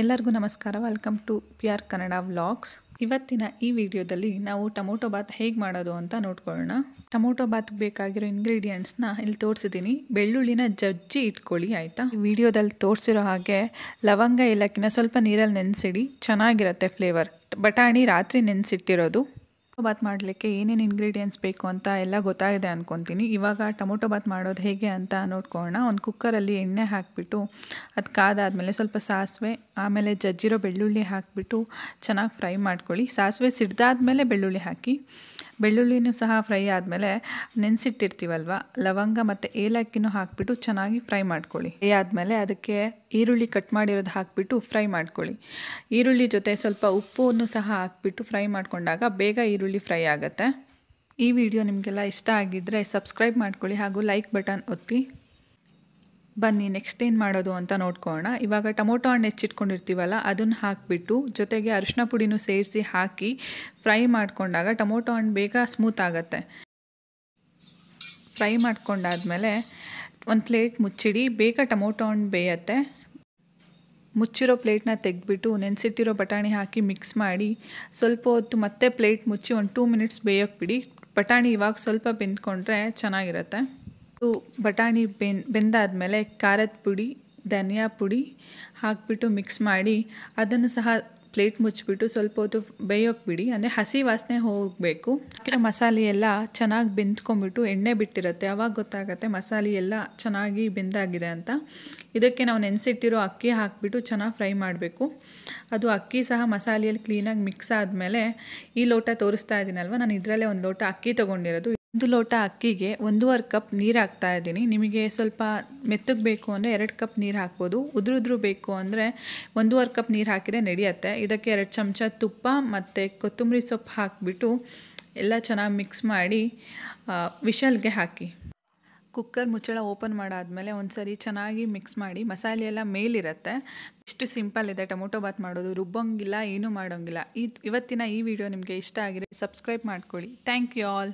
ಎಲ್ಲರಿಗೂ ನಮಸ್ಕಾರ welcome to P R Kannada vlogs ಇವತ್ತಿನ ಈ ವಿಡಿಯೋದಲ್ಲಿ ನಾವು ಟೊಮೊಟೊ ಬಾತ್ ಹೇಗೆ ಮಾಡೋದು ಅಂತ ನೋಡ್ಕೊಳ್ಳೋಣ ಟೊಮೊಟೊ ಬಾತ್ ಬೇಕಾಗಿರೋ ಇಂಗ್ರೀಡಿಯೆಂಟ್ಸ್ನ ಇಲ್ಲಿ ತೋರಿಸಿದ್ದೀನಿ ಬೆಳ್ಳುಳ್ಳಿನ ಜಜ್ಜಿ ಇಟ್ಕೊಳ್ಳಿ ಆಯಿತಾ ವಿಡಿಯೋದಲ್ಲಿ ತೋರಿಸಿರೋ ಹಾಗೆ ಲವಂಗ ಏಲಕ್ಕಿನ ಸ್ವಲ್ಪ ನೀರಲ್ಲಿ ನೆನೆಸಿಡಿ ಚೆನ್ನಾಗಿರುತ್ತೆ ಫ್ಲೇವರ್ ಬಟಾಣಿ ರಾತ್ರಿ ನೆನೆಸಿಟ್ಟಿರೋದು ಬಾತ್ ಮಾಡಲಿಕ್ಕೆ ಏನೇನು ಇಂಗ್ರೀಡಿಯೆಂಟ್ಸ್ ಬೇಕು ಅಂತ ಎಲ್ಲ ಗೊತ್ತಾಗಿದೆ ಅಂದ್ಕೊತೀನಿ ಇವಾಗ ಟೊಮೊಟೊ ಬಾತ್ ಮಾಡೋದು ಹೇಗೆ ಅಂತ ನೋಡ್ಕೊಳ್ಳೋಣ ಒಂದು ಕುಕ್ಕರಲ್ಲಿ ಎಣ್ಣೆ ಹಾಕಿಬಿಟ್ಟು ಅದು ಕಾದಾದಮೇಲೆ ಸ್ವಲ್ಪ ಸಾಸಿವೆ ಆಮೇಲೆ ಜಜ್ಜಿರೋ ಬೆಳ್ಳುಳ್ಳಿ ಹಾಕಿಬಿಟ್ಟು ಚೆನ್ನಾಗಿ ಫ್ರೈ ಮಾಡ್ಕೊಳ್ಳಿ ಸಾಸಿವೆ ಸಿಡ್ದಾದ್ಮೇಲೆ ಬೆಳ್ಳುಳ್ಳಿ ಹಾಕಿ ಬೆಳ್ಳುಳ್ಳಿನೂ ಸಹ ಫ್ರೈ ಆದಮೇಲೆ ನೆನೆಸಿಟ್ಟಿರ್ತೀವಲ್ವ ಲವಂಗ ಮತ್ತು ಏಲಕ್ಕಿನೂ ಹಾಕಿಬಿಟ್ಟು ಚೆನ್ನಾಗಿ ಫ್ರೈ ಮಾಡ್ಕೊಳ್ಳಿ ಫ್ರೈ ಆದಮೇಲೆ ಅದಕ್ಕೆ ಈರುಳ್ಳಿ ಕಟ್ ಮಾಡಿರೋದು ಹಾಕಿಬಿಟ್ಟು ಫ್ರೈ ಮಾಡ್ಕೊಳ್ಳಿ ಈರುಳ್ಳಿ ಜೊತೆ ಸ್ವಲ್ಪ ಉಪ್ಪನ್ನು ಸಹ ಹಾಕಿಬಿಟ್ಟು ಫ್ರೈ ಮಾಡಿಕೊಂಡಾಗ ಬೇಗ ಈರುಳ್ಳಿ ಫ್ರೈ ಆಗುತ್ತೆ ಈ ವಿಡಿಯೋ ನಿಮಗೆಲ್ಲ ಇಷ್ಟ ಆಗಿದ್ದರೆ ಸಬ್ಸ್ಕ್ರೈಬ್ ಮಾಡ್ಕೊಳ್ಳಿ ಹಾಗೂ ಲೈಕ್ ಬಟನ್ ಒತ್ತಿ ಬನ್ನಿ ನೆಕ್ಸ್ಟ್ ಏನು ಮಾಡೋದು ಅಂತ ನೋಡ್ಕೊಳ್ಳೋಣ ಇವಾಗ ಟೊಮೊಟೊ ಹಣ್ಣು ಹೆಚ್ಚಿಟ್ಕೊಂಡಿರ್ತೀವಲ್ಲ ಅದನ್ನು ಹಾಕಿಬಿಟ್ಟು ಜೊತೆಗೆ ಅರಿಶಿನ ಪುಡಿನೂ ಸೇರಿಸಿ ಹಾಕಿ ಫ್ರೈ ಮಾಡಿಕೊಂಡಾಗ ಟೊಮೊಟೊ ಹಣ್ಣು ಬೇಗ ಸ್ಮೂತ್ ಆಗುತ್ತೆ ಫ್ರೈ ಮಾಡ್ಕೊಂಡಾದಮೇಲೆ ಒಂದು ಪ್ಲೇಟ್ ಮುಚ್ಚಿಡಿ ಬೇಗ ಟೊಮೊಟೊ ಹಣ್ಣು ಬೇಯತ್ತೆ ಮುಚ್ಚಿರೋ ಪ್ಲೇಟ್ನ ತೆಗೆದ್ಬಿಟ್ಟು ನೆನೆಸಿಟ್ಟಿರೋ ಬಟಾಣಿ ಹಾಕಿ ಮಿಕ್ಸ್ ಮಾಡಿ ಸ್ವಲ್ಪ ಹೊತ್ತು ಮತ್ತೆ ಪ್ಲೇಟ್ ಮುಚ್ಚಿ ಒಂದು ಟೂ ಮಿನಿಟ್ಸ್ ಬೇಯೋಕ್ಕೆ ಬಿಡಿ ಬಟಾಣಿ ಇವಾಗ ಸ್ವಲ್ಪ ಬೆಂದ್ಕೊಂಡ್ರೆ ಚೆನ್ನಾಗಿರುತ್ತೆ ಇದು ಬಟಾಣಿ ಬೆನ್ ಬೆಂದಾದಮೇಲೆ ಖಾರದ ಪುಡಿ ಧನಿಯಾ ಪುಡಿ ಹಾಕಿಬಿಟ್ಟು ಮಿಕ್ಸ್ ಮಾಡಿ ಅದನ್ನು ಸಹ ಪ್ಲೇಟ್ ಮುಚ್ಚಿಬಿಟ್ಟು ಸ್ವಲ್ಪ ಹೊತ್ತು ಬೇಯೋಕ್ಕೆ ಬಿಡಿ ಅಂದರೆ ಹಸಿ ವಾಸನೆ ಹೋಗಬೇಕು ಹಾಕಿರೋ ಮಸಾಲೆ ಎಲ್ಲ ಚೆನ್ನಾಗಿ ಬೆಂದ್ಕೊಂಬಿಟ್ಟು ಎಣ್ಣೆ ಬಿಟ್ಟಿರುತ್ತೆ ಆವಾಗ ಗೊತ್ತಾಗುತ್ತೆ ಮಸಾಲೆ ಎಲ್ಲ ಚೆನ್ನಾಗಿ ಬೆಂದಾಗಿದೆ ಅಂತ ಇದಕ್ಕೆ ನಾವು ನೆನೆಸಿಟ್ಟಿರೋ ಅಕ್ಕಿ ಹಾಕಿಬಿಟ್ಟು ಚೆನ್ನಾಗಿ ಫ್ರೈ ಮಾಡಬೇಕು ಅದು ಅಕ್ಕಿ ಸಹ ಮಸಾಲೆಯಲ್ಲಿ ಕ್ಲೀನಾಗಿ ಮಿಕ್ಸ್ ಆದಮೇಲೆ ಈ ಲೋಟ ತೋರಿಸ್ತಾ ಇದ್ದೀನಲ್ವ ನಾನು ಇದರಲ್ಲೇ ಒಂದು ಲೋಟ ಅಕ್ಕಿ ತೊಗೊಂಡಿರೋದು ಒಂದು ಲೋಟ ಅಕ್ಕಿಗೆ ಒಂದೂವರೆ ಕಪ್ ನೀರು ಹಾಕ್ತಾ ಇದ್ದೀನಿ ನಿಮಗೆ ಸ್ವಲ್ಪ ಮೆತ್ತಗೆ ಬೇಕು ಅಂದರೆ ಎರಡು ಕಪ್ ನೀರು ಹಾಕ್ಬೋದು ಉದ್ರು ಬೇಕು ಅಂದರೆ ಒಂದೂವರೆ ಕಪ್ ನೀರು ಹಾಕಿದರೆ ನಡೆಯುತ್ತೆ ಇದಕ್ಕೆ ಎರಡು ಚಮಚ ತುಪ್ಪ ಮತ್ತು ಕೊತ್ತಂಬರಿ ಸೊಪ್ಪು ಹಾಕಿಬಿಟ್ಟು ಎಲ್ಲ ಚೆನ್ನಾಗಿ ಮಿಕ್ಸ್ ಮಾಡಿ ವಿಶಲ್ಗೆ ಹಾಕಿ ಕುಕ್ಕರ್ ಮುಚ್ಚಳ ಓಪನ್ ಮಾಡಾದಮೇಲೆ ಒಂದು ಸರಿ ಚೆನ್ನಾಗಿ ಮಿಕ್ಸ್ ಮಾಡಿ ಮಸಾಲೆ ಎಲ್ಲ ಮೇಲಿರುತ್ತೆ ಇಷ್ಟು ಸಿಂಪಲ್ ಇದೆ ಟೊಮೊಟೊ ಬಾತ್ ಮಾಡೋದು ರುಬ್ಬಂಗಿಲ್ಲ ಏನೂ ಮಾಡೋಂಗಿಲ್ಲ ಇವತ್ತಿನ ಈ ವಿಡಿಯೋ ನಿಮಗೆ ಇಷ್ಟ ಆಗಿದೆ ಸಬ್ಸ್ಕ್ರೈಬ್ ಮಾಡ್ಕೊಳ್ಳಿ ಥ್ಯಾಂಕ್ ಯು ಆಲ್